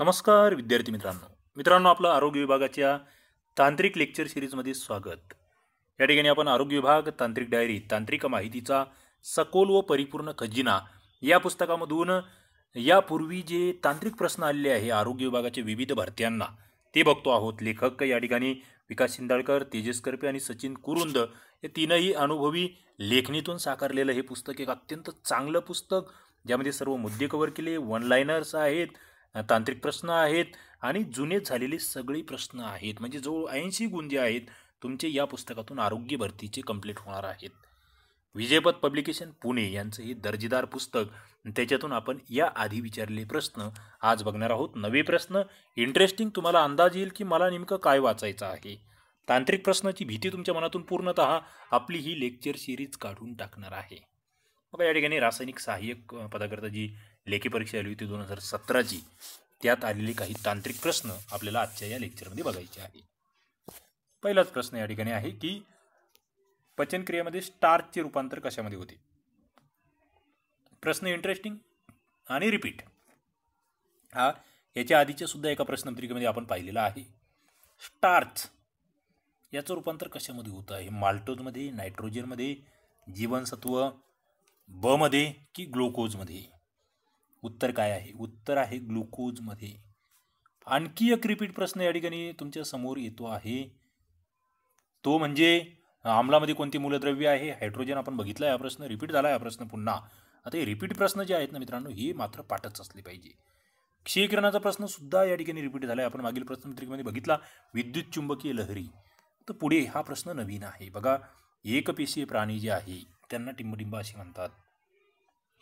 नमस्कार विद्यार्थी मित्रांनो मित्रांनो आपलं आरोग्य विभागाच्या तांत्रिक लेक्चर सिरीजमध्ये स्वागत या ठिकाणी आपण आरोग्य विभाग तांत्रिक डायरी तांत्रिक माहितीचा सखोल व परिपूर्ण खजिना या पुस्तकामधून यापूर्वी जे तांत्रिक प्रश्न आलेले आहे आरोग्य विभागाचे विविध भारतीयांना ते बघतो आहोत लेखक या ठिकाणी विकास शिंदाळकर तेजस करपे आणि सचिन कुरुंद हे तीनही अनुभवी लेखणीतून साकारलेलं हे पुस्तक एक अत्यंत चांगलं पुस्तक ज्यामध्ये सर्व मुद्दे कवर केले वन लायनर्स आहेत तांत्रिक प्रश्न आहेत आणि जुने झालेले सगळे प्रश्न आहेत म्हणजे जवळ ऐंशी गुंजे आहेत तुमचे या पुस्तकातून आरोग्य भरतीचे कंप्लीट होणार आहेत विजयपद पब्लिकेशन पुणे यांचं हे दर्जेदार पुस्तक त्याच्यातून आपण या आधी विचारले प्रश्न आज बघणार आहोत नवे प्रश्न इंटरेस्टिंग तुम्हाला अंदाज येईल की मला नेमकं काय वाचायचं आहे तांत्रिक प्रश्नाची भीती तुमच्या मनातून पूर्णतः आपली ही लेक्चर सिरीज काढून टाकणार आहे मग या ठिकाणी रासायनिक सहाय्यक पदाकरता जी लेखी परीक्षा आली होती दोन हजार सतराची त्यात आलेले काही तांत्रिक प्रश्न आपल्याला आजच्या या लेक्चरमध्ये बघायचे आहे पहिलाच प्रश्न या ठिकाणी आहे की पचनक्रियेमध्ये स्टार्चचे रूपांतर कशामध्ये होते प्रश्न इंटरेस्टिंग आणि रिपीट हा याच्या आधीच्या सुद्धा एका प्रश्नपत्रिकेमध्ये आपण पाहिलेला आहे स्टार्च याचं रूपांतर कशामध्ये होतं आहे माल्टोजमध्ये नायट्रोजनमध्ये जीवनसत्व बमध्ये की ग्लुकोजमध्ये उत्तर काय आहे उत्तर आहे ग्लुकोजमध्ये आणखी एक रिपीट प्रश्न या ठिकाणी तुमच्या समोर येतो आहे तो म्हणजे आम्लामध्ये कोणती मूलद्रव्य आहे हायड्रोजन आपण बघितला हा प्रश्न रिपीट झाला या प्रश्न पुन्हा आता हे रिपीट प्रश्न जे आहेत ना मित्रांनो हे मात्र पाठच असले पाहिजे क्षयकिरणाचा प्रश्न सुद्धा या ठिकाणी रिपीट झाला आहे आपण मागील प्रश्नपत्रिकेमध्ये बघितला विद्युत चुंबकीय लहरी तर पुढे हा प्रश्न नवीन आहे बघा एकपेशीय प्राणी जे आहे त्यांना टिंबटिंबा असे म्हणतात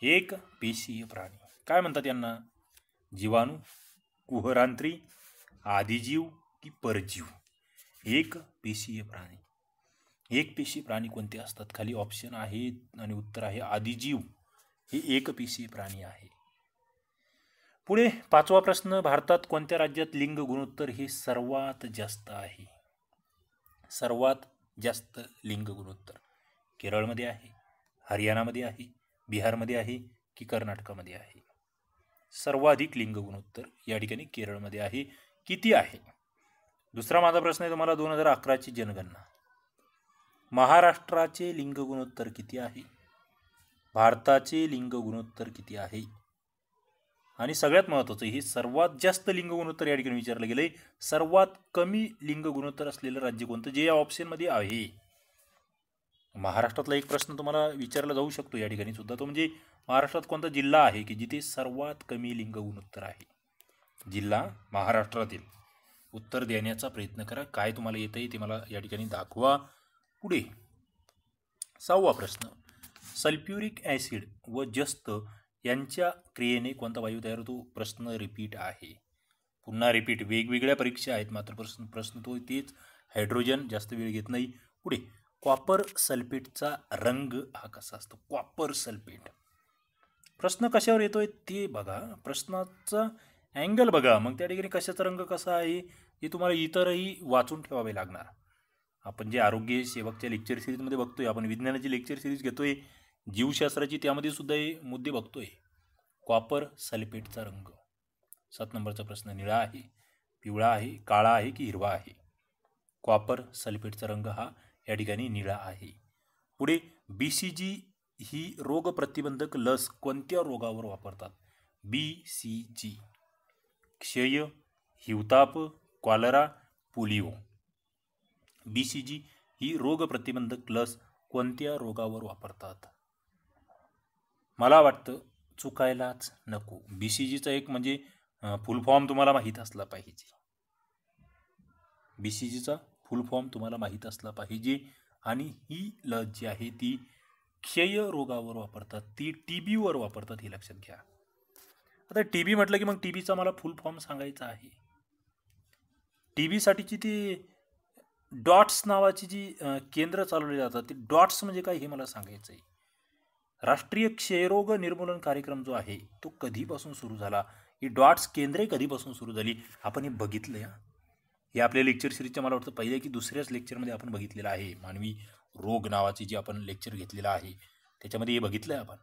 एक पेशीय प्राणी काय म्हणतात यांना जीवाणू कुहरांत्री आदिजीव की परजीव एक पेशीय प्राणी एक पेशी प्राणी कोणते असतात खाली ऑप्शन आहे आणि उत्तर आहे आदिजीव हे एक पेशीय प्राणी आहे पुढे पाचवा प्रश्न भारतात कोणत्या राज्यात लिंग गुणोत्तर हे सर्वात जास्त आहे सर्वात जास्त लिंग गुणोत्तर केरळमध्ये आहे हरियाणामध्ये आहे बिहारमध्ये आहे की कर्नाटकामध्ये आहे सर्वाधिक लिंग गुणोत्तर या ठिकाणी केरळमध्ये आहे किती आहे दुसरा माझा प्रश्न आहे तुम्हाला दोन हजार अकराची जनगणना महाराष्ट्राचे लिंग गुणोत्तर किती आहे भारताचे लिंग गुणोत्तर किती आहे आणि सगळ्यात महत्त्वाचं हे सर्वात जास्त लिंग गुणोत्तर या ठिकाणी विचारलं गेलं आहे सर्वात कमी लिंग गुणोत्तर असलेलं राज्य कोणतं जे या ऑप्शनमध्ये आहे महाराष्ट्रातला एक प्रश्न तुम्हाला विचारला जाऊ शकतो या ठिकाणी सुद्धा तो म्हणजे महाराष्ट्रात कोणता जिल्हा आहे की जिथे सर्वात कमी लिंग गुणोत्तर आहे जिल्हा महाराष्ट्रातील उत्तर देण्याचा प्रयत्न करा काय तुम्हाला येतं आहे ते मला या ठिकाणी दाखवा पुढे सहावा प्रश्न सल्फ्युरिक ॲसिड व जस्त यांच्या क्रियेने कोणता वायू तयार होतो प्रश्न रिपीट आहे पुन्हा रिपीट वेगवेगळ्या परीक्षा आहेत मात्र प्रश्न प्रश्न तो तेच हायड्रोजन जास्त वेळ घेत नाही पुढे कॉपर सल्फेटचा रंग हा कसा असतो कॉपर सल्फेट प्रश्न कशावर येतोय ते बघा प्रश्नाचा अँगल बघा मग त्या ठिकाणी कशाचा रंग कसा आहे हे तुम्हाला इतरही वाचून ठेवावे लागणार आपण जे आरोग्य सेवकच्या लेक्चर सिरीजमध्ये बघतोय आपण विज्ञानाची लेक्चर सिरीज घेतोय जीवशास्त्राची त्यामध्ये सुद्धा हे मुद्दे बघतोय कॉपर सल्फेटचा रंग सात नंबरचा प्रश्न निळा आहे पिवळा आहे काळा आहे की हिरवा आहे कॉपर सल्फेटचा रंग हा या ठिकाणी निळा आहे पुढे बी सी जी ही रोगप्रतिबंधक लस कोणत्या रोगावर वापरतात बी सी जी क्षय हिवताप cholera polio B C G ही रोगप्रतिबंधक लस कोणत्या रोगावर वापरतात मला वाटतं चुकायलाच नको बी सी जीचा एक म्हणजे फुल फॉर्म तुम्हाला माहीत असला पाहिजे बी सी जीचा फुल फॉर्म तुम्हाला माहीत असला पाहिजे आणि ही लस जी आहे ती क्षय वापरतात ती टी बीवर वापरतात हे लक्षात घ्या आता टी बी म्हटलं की मग टी बीचा मला फुल फॉर्म सांगायचा आहे टी बीसाठीची ती डॉट्स नावाची जी केंद्र चालवली जातात ती डॉट्स म्हणजे काय हे मला सांगायचं आहे राष्ट्रीय क्षयरोग निर्मूलन कार्यक्रम जो आहे तो कधीपासून सुरू झाला ही डॉट्स केंद्रे कधीपासून सुरू झाली आपण हे बघितलं या हे आपल्या लेक्चर सिरीजच्या मला वाटतं पहिल्या की दुसऱ्याच लेक्चरमध्ये आपण बघितलेलं आहे मानवी रोग नावाचे जे आपण लेक्चर घेतलेलं आहे त्याच्यामध्ये हे बघितलं आहे आपण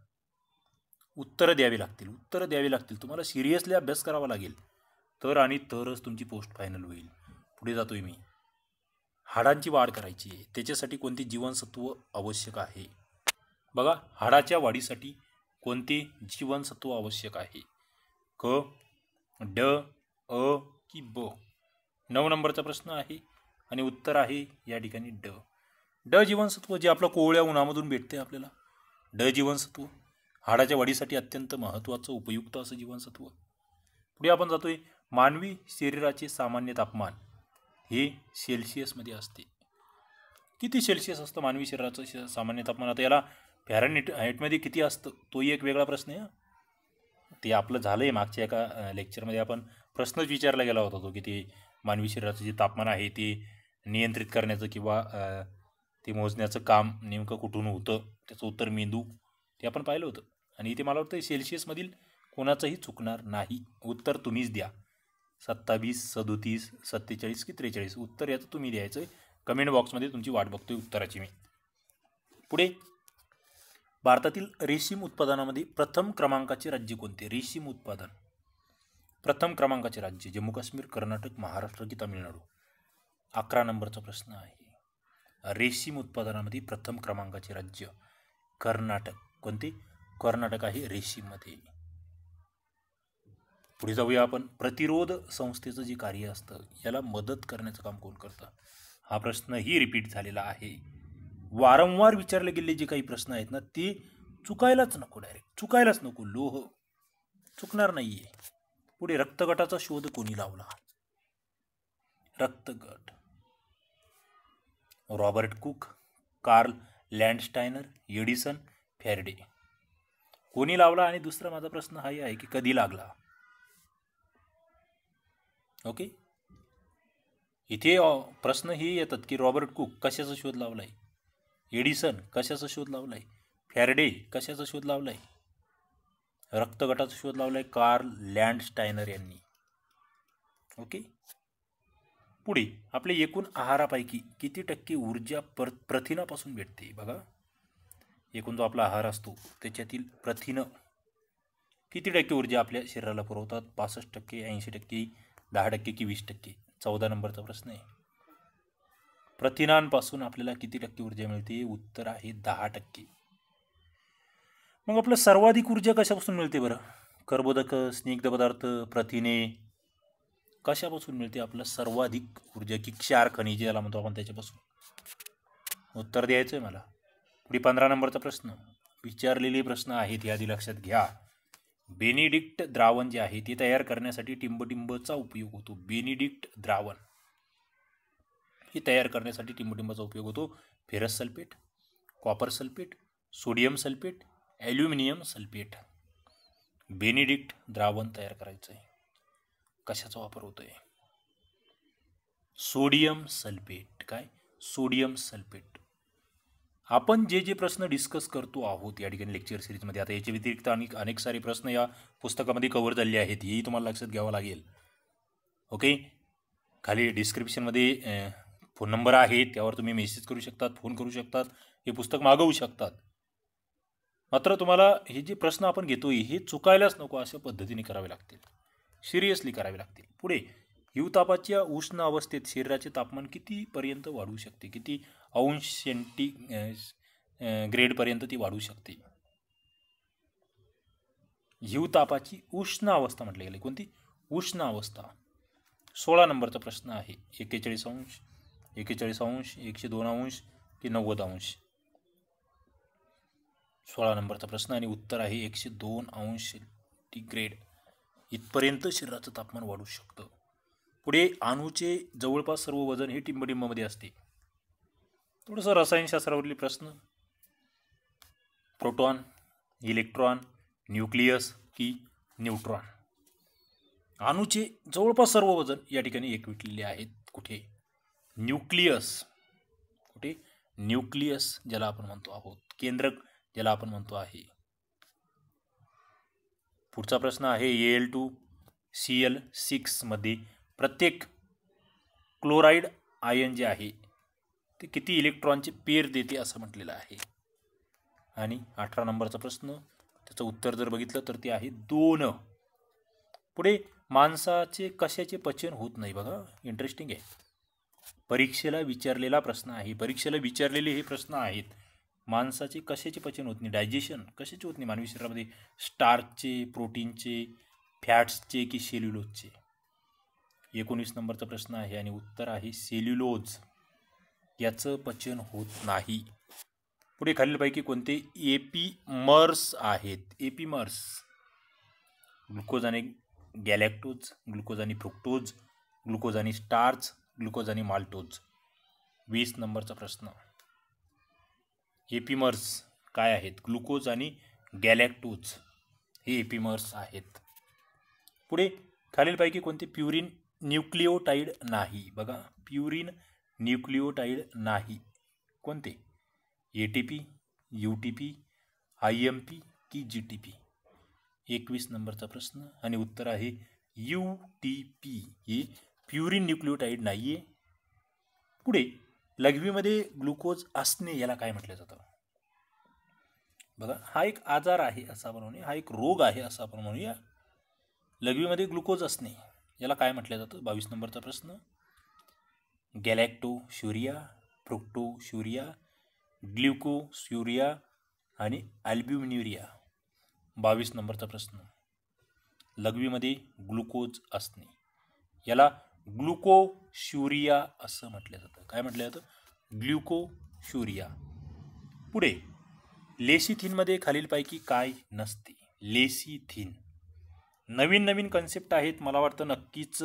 उत्तरं द्यावी लागतील उत्तरं द्यावी लागतील तुम्हाला सिरियसली अभ्यास करावा लागेल तर आणि तरच तुमची पोस्ट फायनल होईल पुढे जातोय मी हाडांची वाढ करायची आहे त्याच्यासाठी कोणते जीवनसत्व आवश्यक आहे बघा हाडाच्या वाढीसाठी कोणते जीवनसत्व आवश्यक आहे क ड अ की ब नऊ नंबरचा प्रश्न आहे आणि उत्तर आहे या ठिकाणी ड ड जीवनसत्व जे आपलं कोवळ्या उन्हामधून भेटते आपल्याला ड जीवनसत्व हाडाच्या वाढीसाठी अत्यंत महत्त्वाचं उपयुक्त असं जीवनसत्व पुढे आपण जातोय मानवी शरीराचे सामान्य तापमान हे सेल्सिअसमध्ये असते किती सेल्सिअस असतं मानवी शरीराचं सामान्य तापमान आता याला फॅरनेट हाईटमध्ये किती असतं तोही एक वेगळा प्रश्न आहे ते आपलं झालं आहे मागच्या एका लेक्चरमध्ये आपण प्रश्नच विचारला गेला होता तो किती मानवी शरीराचं जे तापमान आहे ते नियंत्रित करण्याचं किंवा ते मोजण्याचं काम नेमकं कुठून होतं त्याचं उत्तर मेंदू ते आपण पाहिलं होतं आणि इथे मला वाटतं सेल्शियसमधील कोणाचंही चुकणार नाही उत्तर तुम्हीच द्या सत्तावीस सदोतीस सत्तेचाळीस की त्रेचाळीस उत्तर याचं तुम्ही द्यायचं आहे कमेंट बॉक्समध्ये तुमची वाट बघतोय उत्तराची मी पुढे भारतातील रेशीम उत्पादनामध्ये प्रथम क्रमांकाचे राज्य कोणते रेशीम उत्पादन प्रथम क्रमांकाचे राज्य जम्मू काश्मीर कर्नाटक महाराष्ट्र की तामिळनाडू अकरा नंबरचा प्रश्न आहे रेशीम उत्पादनामध्ये प्रथम क्रमांकाचे राज्य कर्नाटक कोणते कर्नाटक आहे रेशीममध्ये पुढे जाऊया आपण प्रतिरोध संस्थेचं जे कार्य असतं याला मदत करण्याचं काम कोण करतं हा प्रश्नही रिपीट झालेला आहे वारंवार विचारले गेले जे काही प्रश्न आहेत ना ते चुकायलाच नको डायरेक्ट चुकायलाच नको लोह चुकणार नाही आहे पुढे रक्तगटाचा शोध कोणी लावला रक्तगट Robert Koch Karl Landsteiner Edison Faraday कोणी लावला आणि दुसरा माझा प्रश्न हा आहे की कधी लागला ओके इथे प्रश्न हे येतात की रॉबर्ट कुक कशाचा शोध लावलाय एडिसन कशाचा शोध लावलाय फेरडे फॅरडे कशाचा शोध लावलाय रक्तगटाचा शोध लावला आहे लँड लँडस्टायनर यांनी ओके पुढे आपले एकूण आहारापैकी किती टक्के ऊर्जा प्र प्रथिनापासून भेटते बघा एकूण जो आपला आहार असतो त्याच्यातील प्रथिनं किती टक्के ऊर्जा आपल्या शरीराला पुरवतात पासष्ट टक्के ऐंशी टक्के दहा टक्के की वीस टक्के चौदा नंबरचा प्रश्न आहे प्रथिनांपासून आपल्याला किती टक्के ऊर्जा मिळते उत्तर आहे दहा टक्के मग आपलं सर्वाधिक ऊर्जा कशापासून मिळते बरं कर्बोदक स्निग्ध पदार्थ प्रथिने कशापासून मिळते आपलं सर्वाधिक ऊर्जा की क्षार खनिजे याला म्हणतो आपण त्याच्यापासून उत्तर द्यायचं आहे मला पुढे पंधरा नंबरचा प्रश्न विचारलेले प्रश्न आहेत यादी लक्षात घ्या बेनिडिक्ट द्रावण जे आहे ते तयार करण्यासाठी टिंबटिंबचा उपयोग होतो बेनिडिक्ट द्रावण हे तयार करण्यासाठी टिंबटिंबाचा उपयोग होतो ferrous sulphate copper sulphate sodium sulphate aluminium sulphate Benedict द्रावण तयार करायचं आहे कशाचा वापर होतो आहे सोडियम सल्फेट काय सोडियम सल्फेट आपण जे जे प्रश्न डिस्कस करतो आहोत या ठिकाणी लेक्चर सिरीजमध्ये आता याच्या व्यतिरिक्त अनेक अनेक सारे प्रश्न या पुस्तकामध्ये कव्हर झाले आहेत हेही तुम्हाला लक्षात घ्यावं लागेल ओके खाली डिस्क्रिप्शनमध्ये फोन नंबर आहे त्यावर तुम्ही मेसेज करू शकतात फोन करू शकतात हे पुस्तक मागवू शकतात मात्र तुम्हाला हे जे प्रश्न आपण घेतोय हे चुकायलाच नको अशा पद्धतीने करावे लागतील सिरियसली करावे लागतील पुढे हिवतापाच्या उष्ण अवस्थेत शरीराचे तापमान कितीपर्यंत वाढू शकते किती अंश सेंटी ग्रेडपर्यंत ती वाढू शकते हिवतापाची उष्ण अवस्था म्हटली गेली कोणती उष्ण अवस्था सोळा नंबरचा प्रश्न आहे एक्केचाळीस अंश एक्केचाळीस अंश एकशे दोन अंश की नव्वद अंश सोळा नंबरचा प्रश्न आणि उत्तर आहे एकशे दोन अंश डिग्रेड इथपर्यंत शरीराचं तापमान वाढू शकतं पुढे अणूचे जवळपास सर्व वजन हे टिंबडिंबामध्ये असते थोडंसं रसायनशास्त्रावरील प्रश्न प्रोटॉन इलेक्ट्रॉन न्यूक्लियस की न्यूट्रॉन अणूचे जवळपास सर्व वजन या ठिकाणी एकविटलेले आहेत कुठे न्यूक्लियस कुठे न्यूक्लियस ज्याला आपण म्हणतो आहोत केंद्रक ज्याला आपण म्हणतो आहे पुढचा प्रश्न आहे A L two C L सिक्समध्ये प्रत्येक क्लोराईड आयन जे आहे ते किती इलेक्ट्रॉनचे पेर देते असं म्हटलेलं आहे आणि अठरा नंबरचा प्रश्न त्याचं उत्तर जर बघितलं तर ते आहे दोन पुढे माणसाचे कशाचे पचन होत नाही बघा इंटरेस्टिंग आहे परीक्षेला विचारलेला प्रश्न आहे परीक्षेला विचारलेले हे प्रश्न आहेत माणसाची कशाची पचन होत नाही डायजेशन कशाची होत नाही मानवी शरीरामध्ये स्टार्चचे प्रोटीनचे फॅट्सचे की सेल्युलोजचे एकोणीस नंबरचा प्रश्न आहे आणि उत्तर आहे सेल्युलोज याचं पचन होत नाही पुढे खालीलपैकी कोणते एपीमर्स आहेत एपीमर्स ग्लुकोज आणि गॅलॅक्टोज ग्लुकोज आणि फ्रुक्टोज ग्लुकोज आणि स्टार्च ग्लुकोज आणि माल्टोज वीस नंबरचा प्रश्न एपिमर्स काय आहेत ग्लुकोज आणि गॅलॅक्टोज हे एपिमर्स आहेत पुढे खालीलपैकी कोणते प्युरिन न्यूक्लिओटाईड नाही बघा प्युरिन न्यूक्लिओटाईड नाही कोणते A T P U T P I M P की जी टी पी एकवीस नंबरचा प्रश्न आणि उत्तर आहे यू टी पी ही प्युरिन न्यूक्लिओटाईड नाही आहे पुढे लघवीमध्ये ग्लुकोज असणे याला काय म्हटलं जातं बघा हा एक आजार आहे असा आपण म्हणूया हा एक रोग आहे असं आपण म्हणूया लघवीमध्ये ग्लुकोज असणे याला काय म्हटलं जातं बावीस नंबरचा प्रश्न गॅलॅक्टो शुरिया फ्रुक्टो शुरिया ग्लुको शुरिया आणि अल्ब्युम्युरिया बावीस नंबरचा प्रश्न लघवीमध्ये ग्लुकोज असणे याला ग्लुकोशुरिया असं म्हटलं जातं काय म्हटलं जातं शुरिया पुढे लेसिथिनमध्ये खालीलपैकी काय नसते लेसिथिन नवीन नवीन कन्सेप्ट आहेत मला वाटतं नक्कीच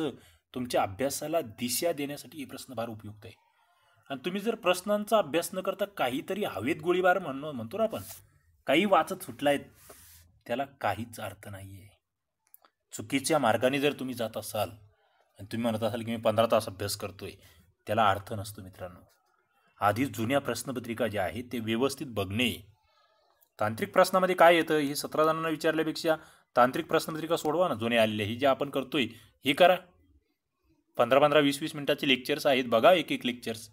तुमच्या अभ्यासाला दिशा देण्यासाठी हे प्रश्न फार उपयुक्त आहे आणि तुम्ही जर प्रश्नांचा अभ्यास न करता काहीतरी हवेत गोळीबार म्हणणं म्हणतो ना आपण काही वाचत सुटलायत त्याला काहीच अर्थ नाही आहे चुकीच्या मार्गाने जर तुम्ही जात असाल आणि तुम्ही म्हणत असाल की मी पंधरा तास अभ्यास करतोय त्याला अर्थ नसतो मित्रांनो आधी जुन्या प्रश्नपत्रिका ज्या आहेत ते व्यवस्थित बघणे तांत्रिक प्रश्नामध्ये काय येतं हे सतरा जणांना विचारल्यापेक्षा तांत्रिक प्रश्नपत्रिका सोडवा ना जुने आलेले ही जे आपण करतोय हे करा पंधरा पंधरा वीस वीस मिनिटाचे लेक्चर्स आहेत बघा एक एक लेक्चर्स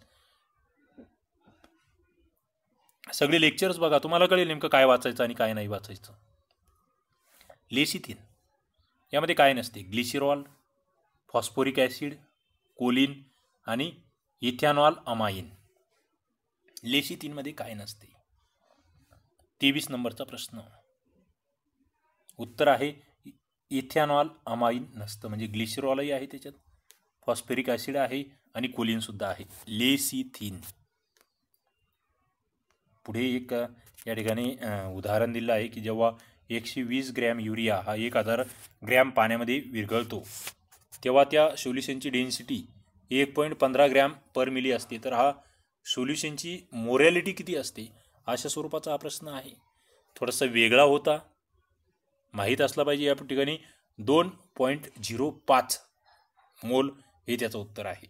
सगळे लेक्चर्स बघा तुम्हाला कळेल नेमकं काय वाचायचं आणि काय नाही वाचायचं लेसिथिन यामध्ये काय नसते ग्लिसिरॉल फॉस्फोरिक ॲसिड कोलिन आणि इथॅनॉल अमाइन लेसी तीनमध्ये काय नसते तेवीस नंबरचा प्रश्न उत्तर आहे इथॅनॉल अमाइन नसतं म्हणजे ग्लिसिरॉलही आहे त्याच्यात फॉस्फेरिक ॲसिड आहे आणि कोलिनसुद्धा आहे लेसी थीन पुढे एक या ठिकाणी उदाहरण दिलं आहे की जेव्हा एकशे वीस ग्रॅम युरिया हा एक हजार ग्रॅम पाण्यामध्ये विरघळतो तेव्हा त्या सोल्युशनची डेन्सिटी एक पॉईंट पंधरा ग्रॅम पर मिली असते तर हा सोल्युशनची मोरॅलिटी किती असते अशा स्वरूपाचा हा प्रश्न आहे थोडासा वेगळा होता माहीत असला पाहिजे या ठिकाणी दोन पॉईंट झिरो पाच मोल हे त्याचं उत्तर आहे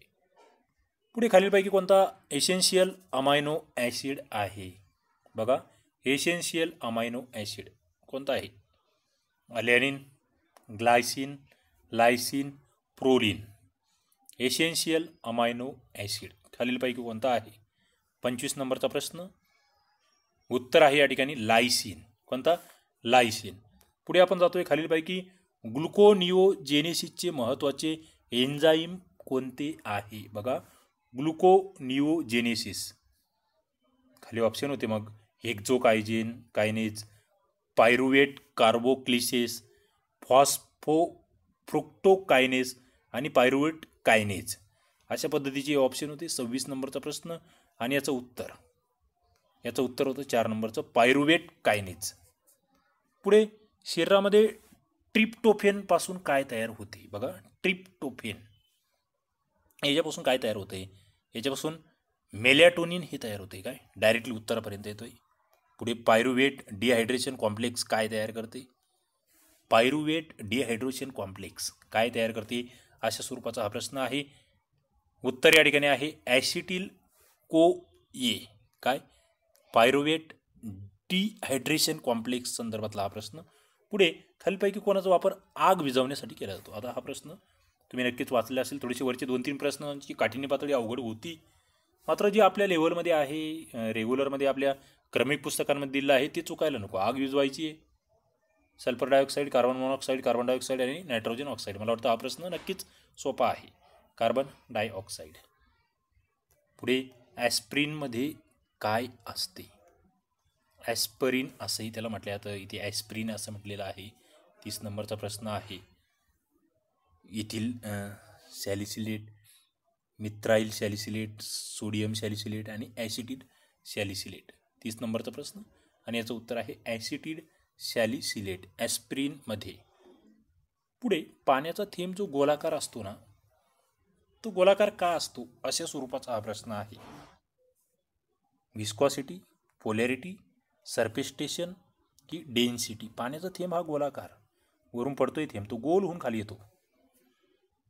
पुढे खालीलपैकी कोणता एसेन्शियल अमायनो ॲसिड आहे बघा एसेन्शियल अमायनो ॲसिड कोणता आहे alanine glycine lysine proline essential amino acid खालीलपैकी कोणता आहे पंचवीस नंबरचा प्रश्न उत्तर आहे या ठिकाणी लायसिन कोणता लायसिन पुढे आपण जातोय खालीलपैकी ग्लुकोनिओजेनेसिसचे महत्त्वाचे एन्झाईम कोणते आहे बघा ग्लुकोनिओजेनेसिस खाली ऑप्शन होते मग hexokinase kinase pyruvate carboxylase phosphofructokinase आणि पायरुवेट कायनेज अशा पद्धतीचे ऑप्शन होते सव्वीस नंबरचा प्रश्न आणि याचं उत्तर याचं उत्तर होतं चार नंबरचं पायरुवेट कायनेज पुढे शरीरामध्ये ट्रिप्टोफेनपासून काय तयार होते बघा ट्रिप्टोफेन याच्यापासून काय तयार होते याच्यापासून मेलॅटोनिन हे तयार होते काय डायरेक्टली उत्तरापर्यंत येतोय पुढे पायरुवेट डिहायड्रेशन कॉम्प्लेक्स काय तयार करते पायरुवेट डिहायड्रेशन कॉम्प्लेक्स काय तयार करते अशा स्वरूपाचा हा प्रश्न आहे उत्तर या ठिकाणी आहे ॲसिटिल को ए काय पायरोवेट डिहायड्रेशन कॉम्प्लेक्स संदर्भातला हा प्रश्न पुढे खालीपैकी कोणाचा वापर आग विझवण्यासाठी केला जातो आता हा प्रश्न तुम्ही नक्कीच वाचले असेल थोडेसे वरचे दोन तीन प्रश्नांची काठिण्य पातळी अवघड होती मात्र जी आपल्या लेवलमध्ये आहे रेग्युलरमध्ये आपल्या क्रमिक पुस्तकांमध्ये दिलं आहे ते चुकायला नको आग विझवायची आहे sulphur dioxide carbon monoxide carbon dioxide आणि नायट्रोजन ऑक्साईड मला वाटतं हा प्रश्न नक्कीच सोपा आहे कार्बन डायऑक्साईड पुढे ॲस्प्रिनमध्ये काय असते ॲस्परिन असंही त्याला म्हटलं जातं इथे ॲस्प्रिन असं म्हटलेलं आहे तीस नंबरचा प्रश्न आहे ethyl salicylate methyl salicylate sodium salicylate आणि ॲसिटिड सॅलिसिलेट तीस नंबरचा प्रश्न आणि याचं उत्तर आहे ॲसिटिड सॅलिसिलेट ॲस्प्रिनमध्ये पुढे पाण्याचा थेंब जो गोलाकार असतो ना तो गोलाकार का असतो अशा स्वरूपाचा हा प्रश्न आहे विस्कॉसिटी पोलॅरिटी सर्पेस्टेशन की डेन्सिटी पाण्याचा थेंब हा गोलाकार वरून पडतोय थेंब तो गोल होऊन खाली येतो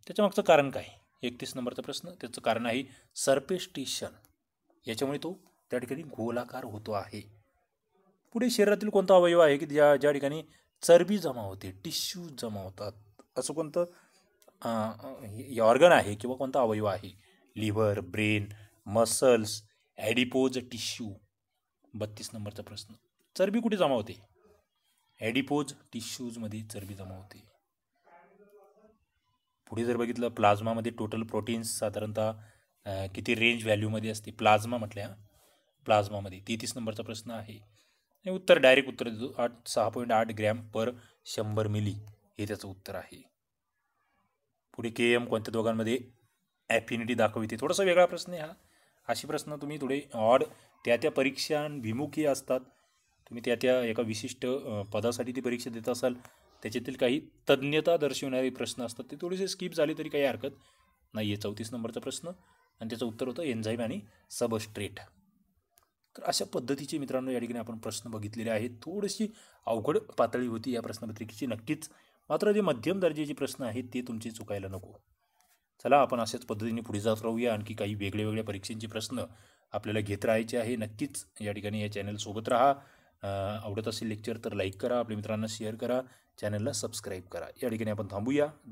त्याच्यामागचं कारण काय एकतीस नंबरचा प्रश्न त्याचं कारण आहे सर्पेस्टेशन याच्यामुळे तो त्या ठिकाणी गोलाकार होतो आहे पुढे शरीरातील कोणता अवयव आहे की ज्या ज्या ठिकाणी चरबी जमा होते टिश्यू जमा होतात असं कोणतं ऑर्गन आहे किंवा कोणता अवयव आहे liver brain muscles adipose tissue बत्तीस नंबरचा प्रश्न चरबी कुठे जमा होते ॲडिपोज टिश्यूजमध्ये चरबी जमा होते पुढे जर बघितलं प्लाझ्मामध्ये टोटल प्रोटीन्स साधारणतः किती रेंज व्हॅल्यूमध्ये असते प्लाझ्मा म्हटल्या प्लाझ्मामध्ये तेहतीस नंबरचा प्रश्न आहे आणि उत्तर डायरेक्ट उत्तर देतो आठ सहा पॉईंट आठ ग्रॅम पर शंभर मिली हे त्याचं उत्तर आहे पुढे के एम कोणत्या दोघांमध्ये ॲफिनिटी दाखविते थोडासा वेगळा प्रश्न आहे हा अशी प्रश्न तुम्ही थोडे ऑड त्या त्या परीक्षांभिमुखी असतात तुम्ही त्या त्या एका विशिष्ट पदासाठी ती परीक्षा देत असाल त्याच्यातील काही तज्ज्ञता दर्शविणारे प्रश्न असतात ते थोडेसे स्किप झाले तरी काही हरकत नाही आहे चौतीस नंबरचा प्रश्न आणि त्याचं उत्तर होतं एन्झाईम आणि सबस्ट्रेट तर अशा पद्धतीचे मित्रांनो या ठिकाणी आपण प्रश्न बघितलेले आहेत थोडीशी अवघड पातळी होती या प्रश्नपत्रिकेची नक्कीच मात्र जे मध्यम दर्जाचे प्रश्न आहेत ते तुमचे चुकायला नको चला आपण अशाच पद्धतीने पुढे जात राहूया आणखी काही वेगळ्या वेगळ्या परीक्षेंचे प्रश्न आपल्याला घेत राहायचे आहे नक्कीच या ठिकाणी या सोबत राहा आवडत असेल लेक्चर तर लाईक करा आपल्या मित्रांना शेअर करा चॅनलला सबस्क्राईब करा या ठिकाणी आपण थांबूया